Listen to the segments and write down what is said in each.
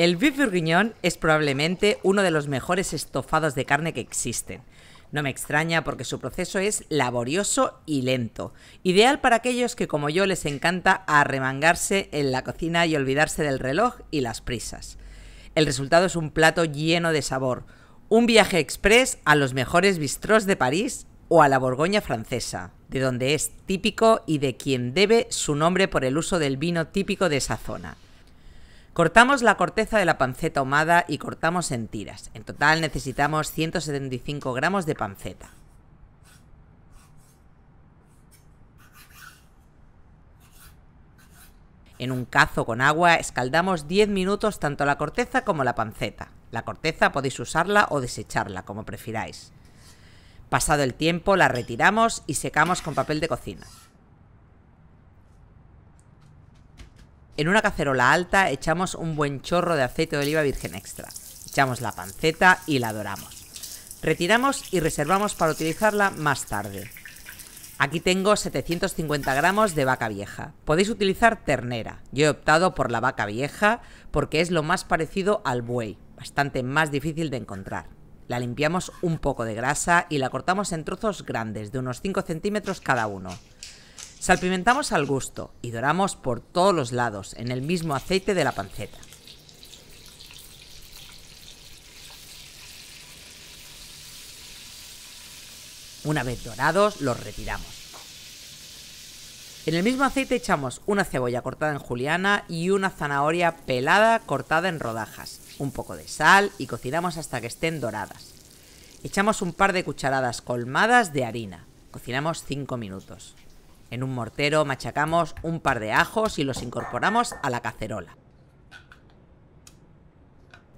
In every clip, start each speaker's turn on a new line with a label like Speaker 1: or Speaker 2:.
Speaker 1: El beef bourguignon es probablemente uno de los mejores estofados de carne que existen. No me extraña porque su proceso es laborioso y lento, ideal para aquellos que como yo les encanta arremangarse en la cocina y olvidarse del reloj y las prisas. El resultado es un plato lleno de sabor, un viaje express a los mejores bistros de París o a la Borgoña francesa, de donde es típico y de quien debe su nombre por el uso del vino típico de esa zona. Cortamos la corteza de la panceta ahumada y cortamos en tiras. En total necesitamos 175 gramos de panceta. En un cazo con agua escaldamos 10 minutos tanto la corteza como la panceta. La corteza podéis usarla o desecharla, como prefiráis. Pasado el tiempo la retiramos y secamos con papel de cocina. En una cacerola alta echamos un buen chorro de aceite de oliva virgen extra. Echamos la panceta y la doramos. Retiramos y reservamos para utilizarla más tarde. Aquí tengo 750 gramos de vaca vieja. Podéis utilizar ternera. Yo he optado por la vaca vieja porque es lo más parecido al buey, bastante más difícil de encontrar. La limpiamos un poco de grasa y la cortamos en trozos grandes, de unos 5 centímetros cada uno. Salpimentamos al gusto y doramos por todos los lados en el mismo aceite de la panceta. Una vez dorados, los retiramos. En el mismo aceite echamos una cebolla cortada en juliana y una zanahoria pelada cortada en rodajas, un poco de sal y cocinamos hasta que estén doradas. Echamos un par de cucharadas colmadas de harina. Cocinamos 5 minutos. En un mortero machacamos un par de ajos y los incorporamos a la cacerola.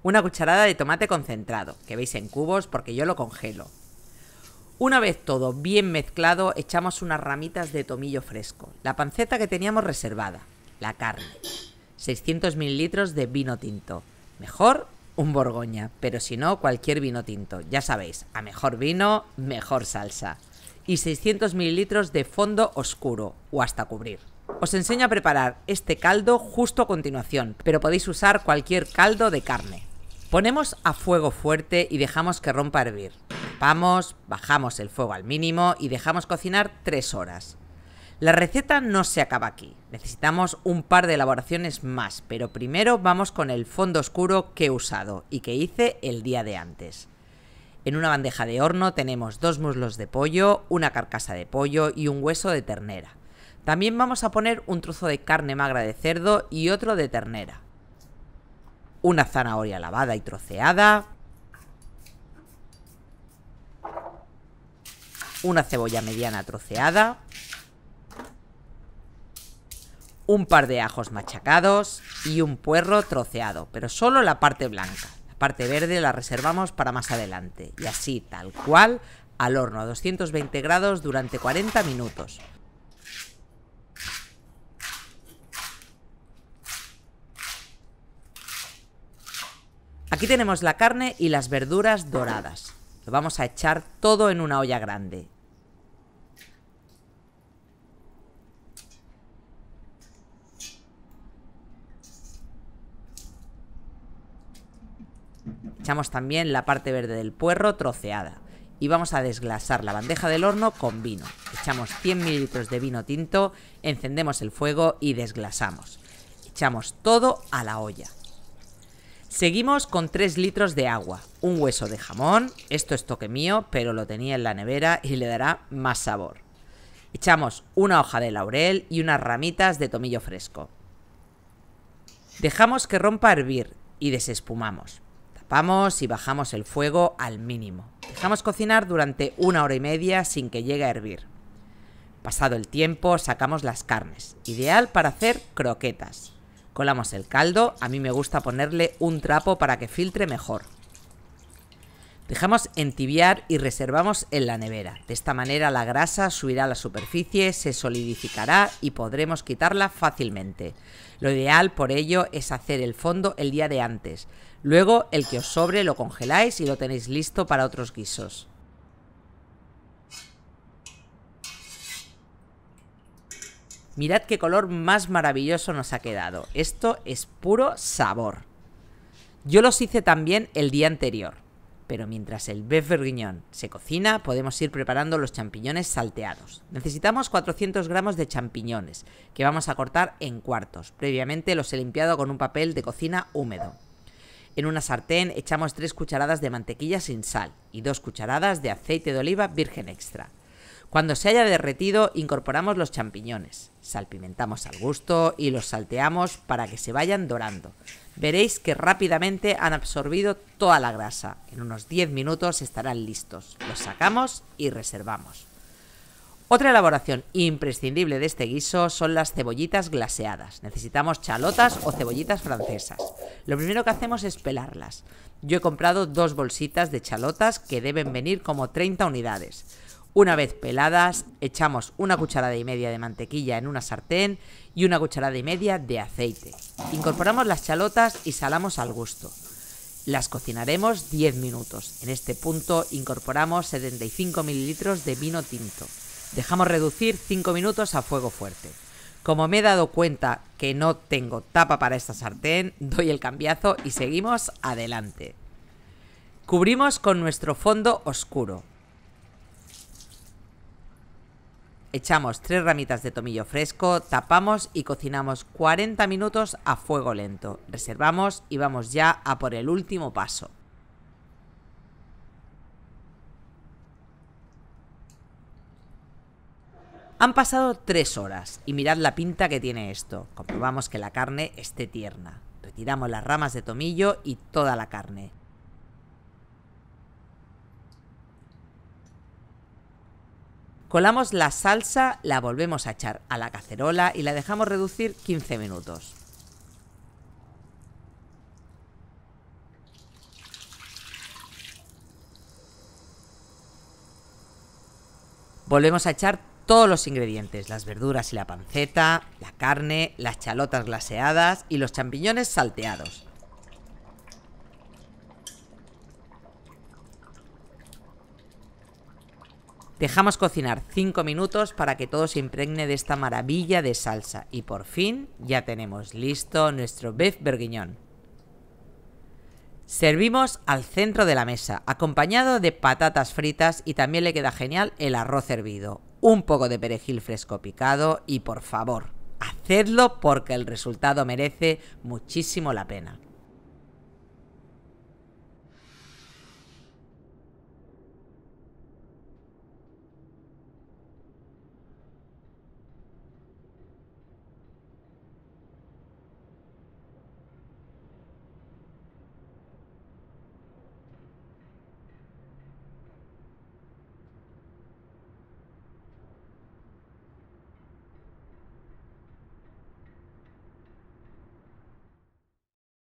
Speaker 1: Una cucharada de tomate concentrado, que veis en cubos porque yo lo congelo. Una vez todo bien mezclado, echamos unas ramitas de tomillo fresco, la panceta que teníamos reservada, la carne, 600 mililitros de vino tinto. Mejor un borgoña, pero si no, cualquier vino tinto. Ya sabéis, a mejor vino, mejor salsa y 600 mililitros de fondo oscuro o hasta cubrir. Os enseño a preparar este caldo justo a continuación, pero podéis usar cualquier caldo de carne. Ponemos a fuego fuerte y dejamos que rompa a hervir. Vamos, bajamos el fuego al mínimo y dejamos cocinar 3 horas. La receta no se acaba aquí, necesitamos un par de elaboraciones más, pero primero vamos con el fondo oscuro que he usado y que hice el día de antes. En una bandeja de horno tenemos dos muslos de pollo, una carcasa de pollo y un hueso de ternera. También vamos a poner un trozo de carne magra de cerdo y otro de ternera. Una zanahoria lavada y troceada. Una cebolla mediana troceada. Un par de ajos machacados y un puerro troceado, pero solo la parte blanca parte verde la reservamos para más adelante y así, tal cual, al horno a 220 grados durante 40 minutos. Aquí tenemos la carne y las verduras doradas. Lo vamos a echar todo en una olla grande Echamos también la parte verde del puerro troceada y vamos a desglasar la bandeja del horno con vino. Echamos 100 ml de vino tinto, encendemos el fuego y desglasamos. Echamos todo a la olla. Seguimos con 3 litros de agua, un hueso de jamón, esto es toque mío, pero lo tenía en la nevera y le dará más sabor. Echamos una hoja de laurel y unas ramitas de tomillo fresco. Dejamos que rompa a hervir y desespumamos. Vamos y bajamos el fuego al mínimo. Dejamos cocinar durante una hora y media sin que llegue a hervir. Pasado el tiempo sacamos las carnes, ideal para hacer croquetas. Colamos el caldo, a mí me gusta ponerle un trapo para que filtre mejor. Dejamos entibiar y reservamos en la nevera. De esta manera la grasa subirá a la superficie, se solidificará y podremos quitarla fácilmente. Lo ideal por ello es hacer el fondo el día de antes, Luego, el que os sobre lo congeláis y lo tenéis listo para otros guisos. Mirad qué color más maravilloso nos ha quedado. Esto es puro sabor. Yo los hice también el día anterior. Pero mientras el bœuf bourguignon se cocina, podemos ir preparando los champiñones salteados. Necesitamos 400 gramos de champiñones, que vamos a cortar en cuartos. Previamente los he limpiado con un papel de cocina húmedo. En una sartén echamos 3 cucharadas de mantequilla sin sal y 2 cucharadas de aceite de oliva virgen extra. Cuando se haya derretido, incorporamos los champiñones, salpimentamos al gusto y los salteamos para que se vayan dorando. Veréis que rápidamente han absorbido toda la grasa. En unos 10 minutos estarán listos. Los sacamos y reservamos. Otra elaboración imprescindible de este guiso son las cebollitas glaseadas. Necesitamos chalotas o cebollitas francesas. Lo primero que hacemos es pelarlas. Yo he comprado dos bolsitas de chalotas que deben venir como 30 unidades. Una vez peladas, echamos una cucharada y media de mantequilla en una sartén y una cucharada y media de aceite. Incorporamos las chalotas y salamos al gusto. Las cocinaremos 10 minutos. En este punto incorporamos 75 ml de vino tinto. Dejamos reducir 5 minutos a fuego fuerte. Como me he dado cuenta que no tengo tapa para esta sartén, doy el cambiazo y seguimos adelante. Cubrimos con nuestro fondo oscuro. Echamos tres ramitas de tomillo fresco, tapamos y cocinamos 40 minutos a fuego lento. Reservamos y vamos ya a por el último paso. Han pasado tres horas y mirad la pinta que tiene esto. Comprobamos que la carne esté tierna. Retiramos las ramas de tomillo y toda la carne. Colamos la salsa, la volvemos a echar a la cacerola y la dejamos reducir 15 minutos. Volvemos a echar todos los ingredientes, las verduras y la panceta, la carne, las chalotas glaseadas y los champiñones salteados. Dejamos cocinar 5 minutos para que todo se impregne de esta maravilla de salsa y por fin ya tenemos listo nuestro beef verguiñón. Servimos al centro de la mesa, acompañado de patatas fritas y también le queda genial el arroz hervido un poco de perejil fresco picado y por favor, hacedlo porque el resultado merece muchísimo la pena.